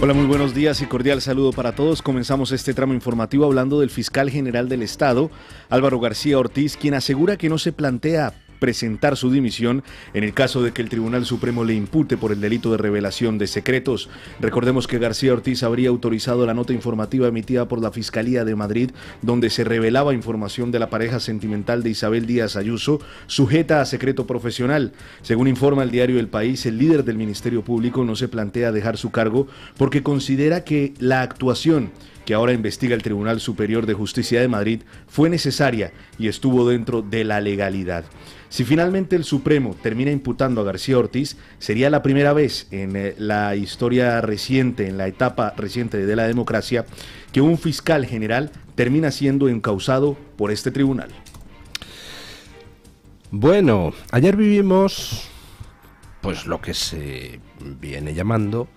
Hola, muy buenos días y cordial saludo para todos. Comenzamos este tramo informativo hablando del fiscal general del Estado, Álvaro García Ortiz, quien asegura que no se plantea presentar su dimisión en el caso de que el Tribunal Supremo le impute por el delito de revelación de secretos. Recordemos que García Ortiz habría autorizado la nota informativa emitida por la Fiscalía de Madrid, donde se revelaba información de la pareja sentimental de Isabel Díaz Ayuso, sujeta a secreto profesional. Según informa el diario El País, el líder del Ministerio Público no se plantea dejar su cargo porque considera que la actuación que ahora investiga el Tribunal Superior de Justicia de Madrid, fue necesaria y estuvo dentro de la legalidad. Si finalmente el Supremo termina imputando a García Ortiz, sería la primera vez en eh, la historia reciente, en la etapa reciente de la democracia, que un fiscal general termina siendo encausado por este tribunal. Bueno, ayer vivimos pues lo que se viene llamando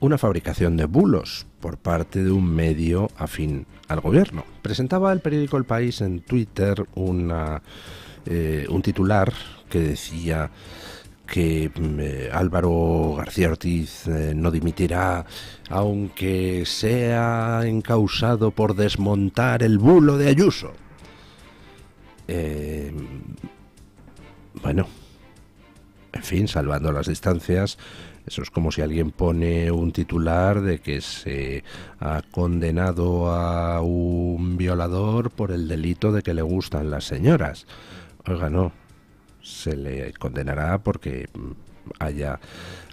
una fabricación de bulos por parte de un medio afín al gobierno. Presentaba el periódico El País en Twitter una, eh, un titular que decía que mm, Álvaro García Ortiz eh, no dimitirá aunque sea encausado por desmontar el bulo de Ayuso. Eh, bueno, en fin, salvando las distancias, eso es como si alguien pone un titular de que se ha condenado a un violador por el delito de que le gustan las señoras. Oiga, no, se le condenará porque mm, haya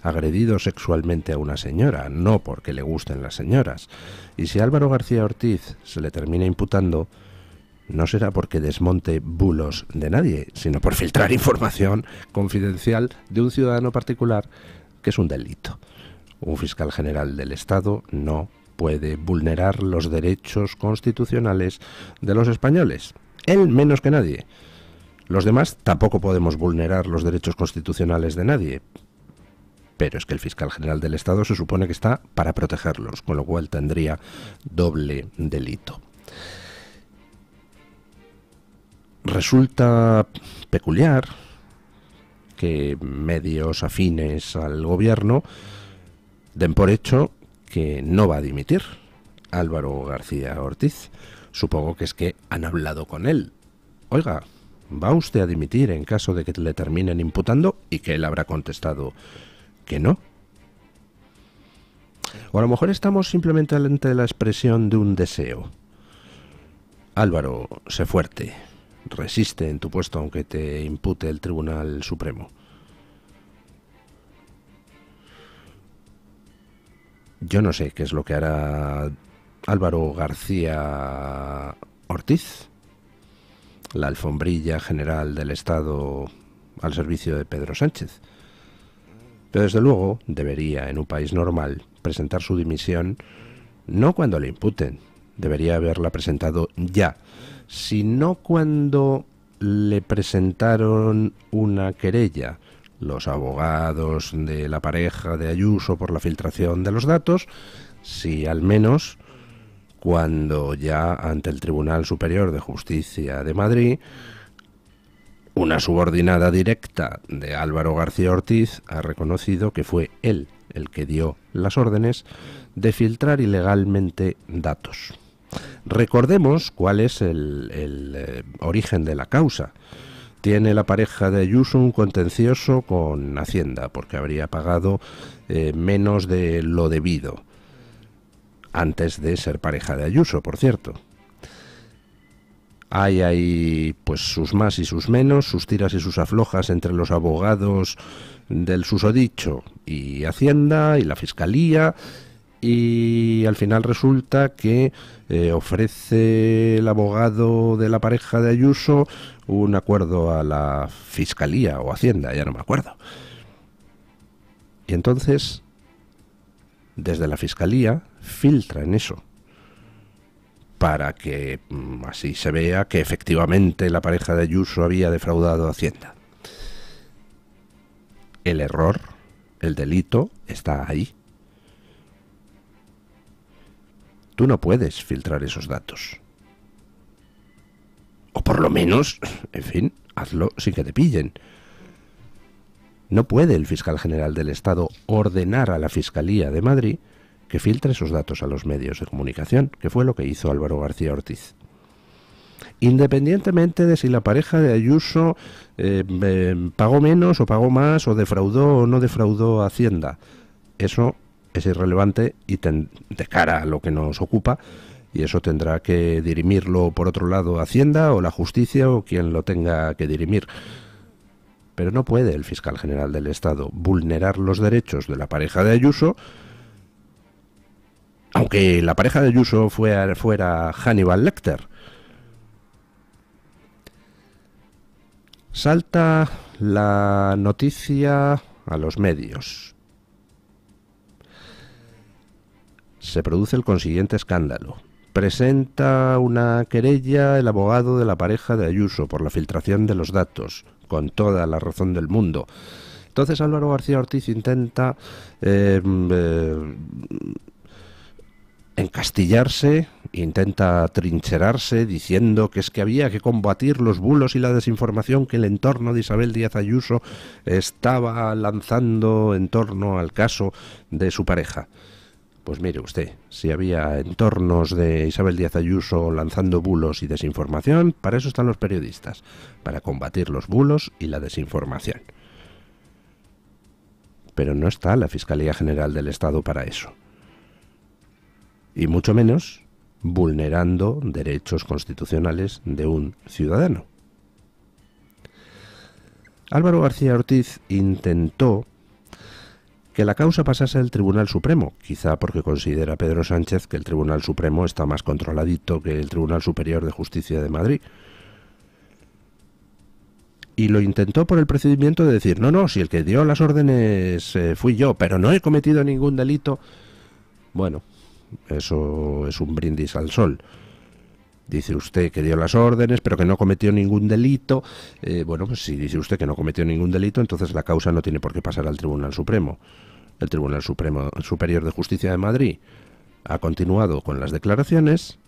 agredido sexualmente a una señora, no porque le gusten las señoras. Y si Álvaro García Ortiz se le termina imputando, no será porque desmonte bulos de nadie, sino por filtrar información confidencial de un ciudadano particular que es un delito. Un fiscal general del Estado no puede vulnerar los derechos constitucionales de los españoles, él menos que nadie. Los demás tampoco podemos vulnerar los derechos constitucionales de nadie, pero es que el fiscal general del Estado se supone que está para protegerlos, con lo cual tendría doble delito. Resulta peculiar, que medios afines al gobierno den por hecho que no va a dimitir Álvaro García Ortiz. Supongo que es que han hablado con él. Oiga, ¿va usted a dimitir en caso de que le terminen imputando? Y que él habrá contestado que no. O a lo mejor estamos simplemente ante la expresión de un deseo. Álvaro, sé fuerte resiste en tu puesto aunque te impute el Tribunal Supremo. Yo no sé qué es lo que hará Álvaro García Ortiz, la alfombrilla general del Estado al servicio de Pedro Sánchez. Pero desde luego debería, en un país normal, presentar su dimisión no cuando le imputen, debería haberla presentado ya sino cuando le presentaron una querella los abogados de la pareja de Ayuso por la filtración de los datos, si al menos cuando ya ante el Tribunal Superior de Justicia de Madrid una subordinada directa de Álvaro García Ortiz ha reconocido que fue él el que dio las órdenes de filtrar ilegalmente datos. Recordemos cuál es el, eh, origen de la causa. Tiene la pareja de ayuso un contencioso con Hacienda porque habría pagado eh, menos de lo debido, antes de ser pareja de Ayuso, por cierto. Hay ahí pues sus más y sus menos, sus tiras y sus aflojas entre los abogados del susodicho y Hacienda y la Fiscalía y al final resulta que eh, ofrece el abogado de la pareja de Ayuso un acuerdo a la Fiscalía o Hacienda, ya no me acuerdo. Y entonces, desde la Fiscalía, filtra en eso para que mm, así se vea que efectivamente la pareja de Ayuso había defraudado Hacienda. El error, el delito, está ahí Tú no puedes filtrar esos datos. O por lo menos, en fin, hazlo sin que te pillen. No puede el fiscal general del Estado ordenar a la Fiscalía de Madrid que filtre esos datos a los medios de comunicación, que fue lo que hizo Álvaro García Ortiz. Independientemente de si la pareja de Ayuso eh, eh, pagó menos o pagó más o defraudó o no defraudó Hacienda, eso es irrelevante y de cara a lo que nos ocupa y eso tendrá que dirimirlo por otro lado Hacienda o la justicia o quien lo tenga que dirimir. Pero no puede el fiscal general del Estado vulnerar los derechos de la pareja de Ayuso, aunque la pareja de Ayuso fuera, fuera Hannibal Lecter. Salta la noticia a los medios. se produce el consiguiente escándalo. Presenta una querella el abogado de la pareja de Ayuso por la filtración de los datos, con toda la razón del mundo. Entonces Álvaro García Ortiz intenta eh, eh, encastillarse, intenta trincherarse diciendo que es que había que combatir los bulos y la desinformación que el entorno de Isabel Díaz Ayuso estaba lanzando en torno al caso de su pareja. Pues mire usted, si había entornos de Isabel Díaz Ayuso lanzando bulos y desinformación, para eso están los periodistas, para combatir los bulos y la desinformación. Pero no está la Fiscalía General del Estado para eso. Y mucho menos vulnerando derechos constitucionales de un ciudadano. Álvaro García Ortiz intentó que la causa pasase al Tribunal Supremo, quizá porque considera Pedro Sánchez que el Tribunal Supremo está más controladito que el Tribunal Superior de Justicia de Madrid. Y lo intentó por el procedimiento de decir, no, no, si el que dio las órdenes eh, fui yo, pero no he cometido ningún delito. Bueno, eso es un brindis al sol. Dice usted que dio las órdenes, pero que no cometió ningún delito. Eh, bueno, pues si dice usted que no cometió ningún delito, entonces la causa no tiene por qué pasar al Tribunal Supremo. El Tribunal Supremo Superior de Justicia de Madrid ha continuado con las declaraciones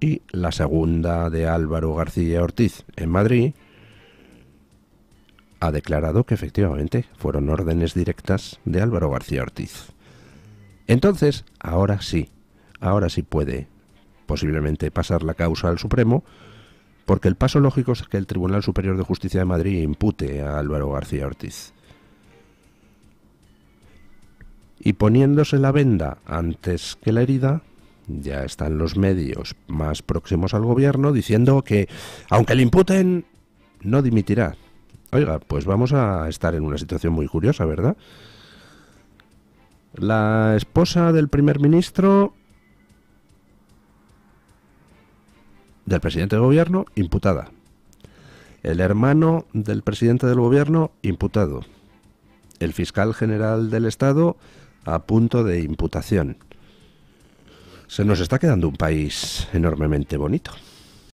y la segunda de Álvaro García Ortiz en Madrid ha declarado que efectivamente fueron órdenes directas de Álvaro García Ortiz. Entonces, ahora sí, ahora sí puede posiblemente pasar la causa al Supremo, porque el paso lógico es que el Tribunal Superior de Justicia de Madrid impute a Álvaro García Ortiz. Y poniéndose la venda antes que la herida, ya están los medios más próximos al gobierno diciendo que, aunque le imputen, no dimitirá. Oiga, pues vamos a estar en una situación muy curiosa, ¿verdad? La esposa del primer ministro del presidente del gobierno, imputada. El hermano del presidente del gobierno, imputado. El fiscal general del Estado, a punto de imputación. Se nos está quedando un país enormemente bonito.